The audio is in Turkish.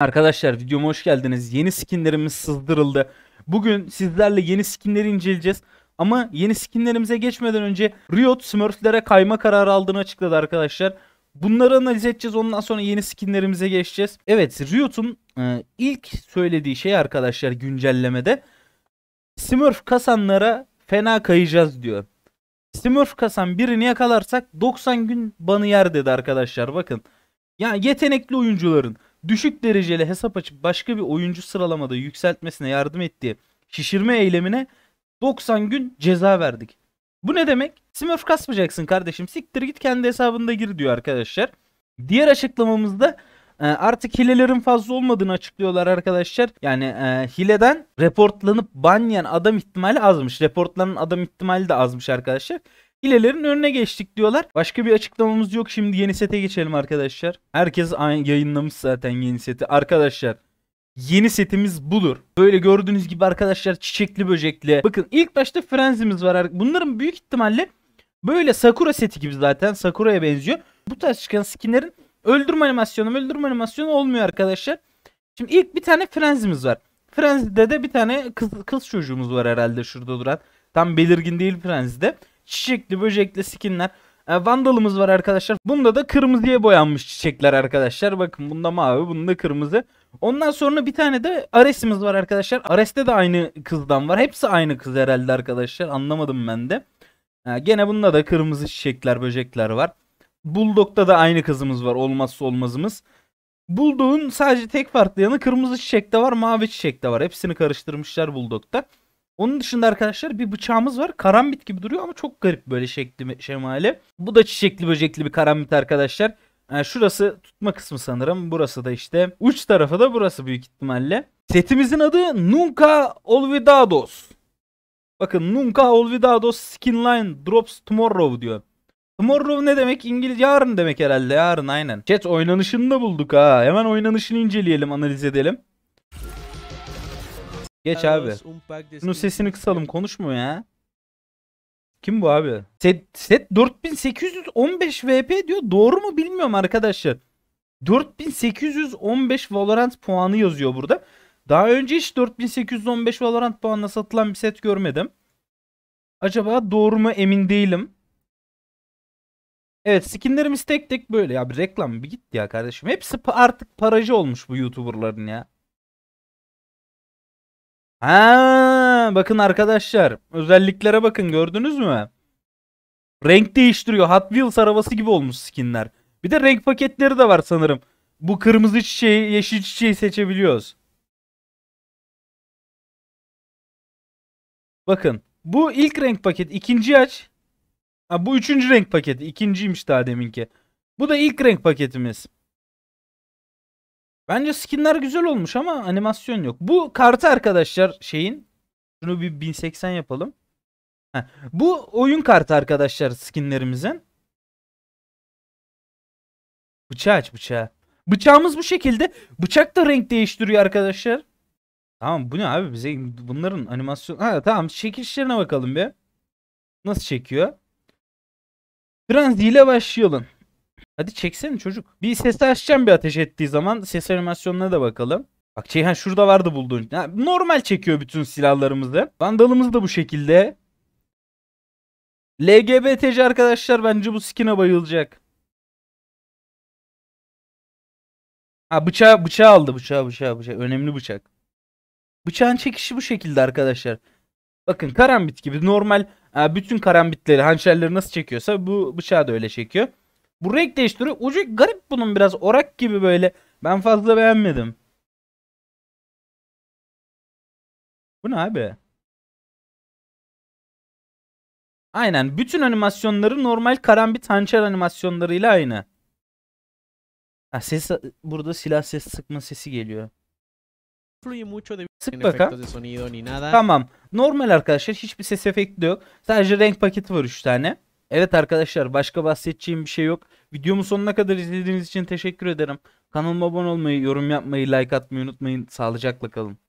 Arkadaşlar videoma hoş geldiniz. Yeni skinlerimiz sızdırıldı. Bugün sizlerle yeni skinleri inceleyeceğiz. Ama yeni skinlerimize geçmeden önce Riot Smurf'lere kayma kararı aldığını açıkladı arkadaşlar. Bunları analiz edeceğiz. Ondan sonra yeni skinlerimize geçeceğiz. Evet Riot'un e, ilk söylediği şey arkadaşlar güncellemede Smurf kasanlara fena kayacağız diyor. Smurf kasan birini yakalarsak 90 gün banı yer dedi arkadaşlar bakın. Yani yetenekli oyuncuların düşük dereceli hesap açıp başka bir oyuncu sıralamada yükseltmesine yardım ettiği şişirme eylemine 90 gün ceza verdik. Bu ne demek? Smurf kasmayacaksın kardeşim. Siktir git kendi hesabında gir diyor arkadaşlar. Diğer açıklamamızda e, artık hilelerin fazla olmadığını açıklıyorlar arkadaşlar. Yani e, hileden reportlanıp banyan adam ihtimali azmış. Reportlanan adam ihtimali de azmış arkadaşlar hilelerin önüne geçtik diyorlar. Başka bir açıklamamız yok. Şimdi yeni sete geçelim arkadaşlar. Herkes aynı yayınlamış zaten yeni seti. Arkadaşlar yeni setimiz budur. Böyle gördüğünüz gibi arkadaşlar çiçekli böcekli. Bakın ilk başta frenzimiz var. Bunların büyük ihtimalle böyle Sakura seti gibi zaten. Sakura'ya benziyor. Bu tarz çıkan skinlerin öldürme animasyonu öldürme animasyonu olmuyor arkadaşlar. Şimdi ilk bir tane frenzimiz var. Frenzide de bir tane kız, kız çocuğumuz var herhalde şurada duran. Tam belirgin değil frenzide çiçekli böcekli skinler. E, Vandal'ımız var arkadaşlar. Bunda da kırmızıya boyanmış çiçekler arkadaşlar. Bakın bunda mavi, bunda kırmızı. Ondan sonra bir tane de Ares'imiz var arkadaşlar. Ares'te de aynı kızdan var. Hepsi aynı kız herhalde arkadaşlar. Anlamadım ben de. E, gene bunda da kırmızı çiçekler, böcekler var. Bulldog'da da aynı kızımız var. Olmazsa olmazımız. Bulldog'un sadece tek farklı yanı kırmızı çiçek de var, mavi çiçek de var. Hepsini karıştırmışlar Bulldog'da. Onun dışında arkadaşlar bir bıçağımız var. Karambit gibi duruyor ama çok garip böyle şekli şemali. Bu da çiçekli böcekli bir karambit arkadaşlar. Yani şurası tutma kısmı sanırım. Burası da işte uç tarafı da burası büyük ihtimalle. Setimizin adı Nunca Olvidados. Bakın Nunca Olvidados Skinline Drops Tomorrow diyor. Tomorrow ne demek? İngiliz yarın demek herhalde. Yarın aynen. Chat oynanışını da bulduk ha. Hemen oynanışını inceleyelim, analiz edelim. Geç abi. Bunun sesini kısalım konuşmuyor ya. Kim bu abi? Set, set 4815 VP diyor. Doğru mu bilmiyorum arkadaşlar. 4815 Valorant puanı yazıyor burada. Daha önce hiç 4815 Valorant puanla satılan bir set görmedim. Acaba doğru mu emin değilim. Evet skinlerimiz tek tek böyle. Ya bir reklam bir git ya kardeşim. Hepsi artık paracı olmuş bu YouTuber'ların ya. Ha, bakın arkadaşlar. Özelliklere bakın gördünüz mü? Renk değiştiriyor. Hot Wheels arabası gibi olmuş skinler. Bir de renk paketleri de var sanırım. Bu kırmızı çiçeği, yeşil çiçeği seçebiliyoruz. Bakın. Bu ilk renk paketi. ikinci aç. Ha, bu üçüncü renk paketi. ikinciymiş daha deminki. Bu da ilk renk paketimiz. Bence skinler güzel olmuş ama animasyon yok. Bu kartı arkadaşlar şeyin. Şunu bir 1080 yapalım. Heh. Bu oyun kartı arkadaşlar skinlerimizin. Bıçağı aç bıçağı. Bıçağımız bu şekilde. Bıçak da renk değiştiriyor arkadaşlar. Tamam bu ne abi bize bunların animasyon. Ha tamam çekişlerine bakalım bir. Nasıl çekiyor? Trans ile başlayalım. Hadi çeksene çocuk. Bir sesi açacağım bir ateş ettiği zaman. Ses animasyonuna da bakalım. Bak Ceyhan şurada vardı bulduğun. Ha, normal çekiyor bütün silahlarımızı. Vandalımız da bu şekilde. LGBT'ci arkadaşlar bence bu skin'e bayılacak. Ha bıçağı, bıçağı aldı bıçağı bıçağı bıçağı. Önemli bıçak. Bıçağın çekişi bu şekilde arkadaşlar. Bakın karambit gibi normal bütün karambitleri hançerleri nasıl çekiyorsa bu bıçağı da öyle çekiyor. Bu renk değiştiriyor. Ucu garip bunun biraz orak gibi böyle. Ben fazla beğenmedim. Bu ne abi? Aynen. Bütün animasyonları normal karambit hançer animasyonlarıyla aynı. Ha, ses, burada silah ses sıkma sesi geliyor. Sık bakalım. Tamam. Normal arkadaşlar. Hiçbir ses efekti yok. Sadece renk paketi var 3 tane. Evet arkadaşlar başka bahsedeceğim bir şey yok. Videomu sonuna kadar izlediğiniz için teşekkür ederim. Kanalıma abone olmayı, yorum yapmayı, like atmayı unutmayın. Sağlıcakla kalın.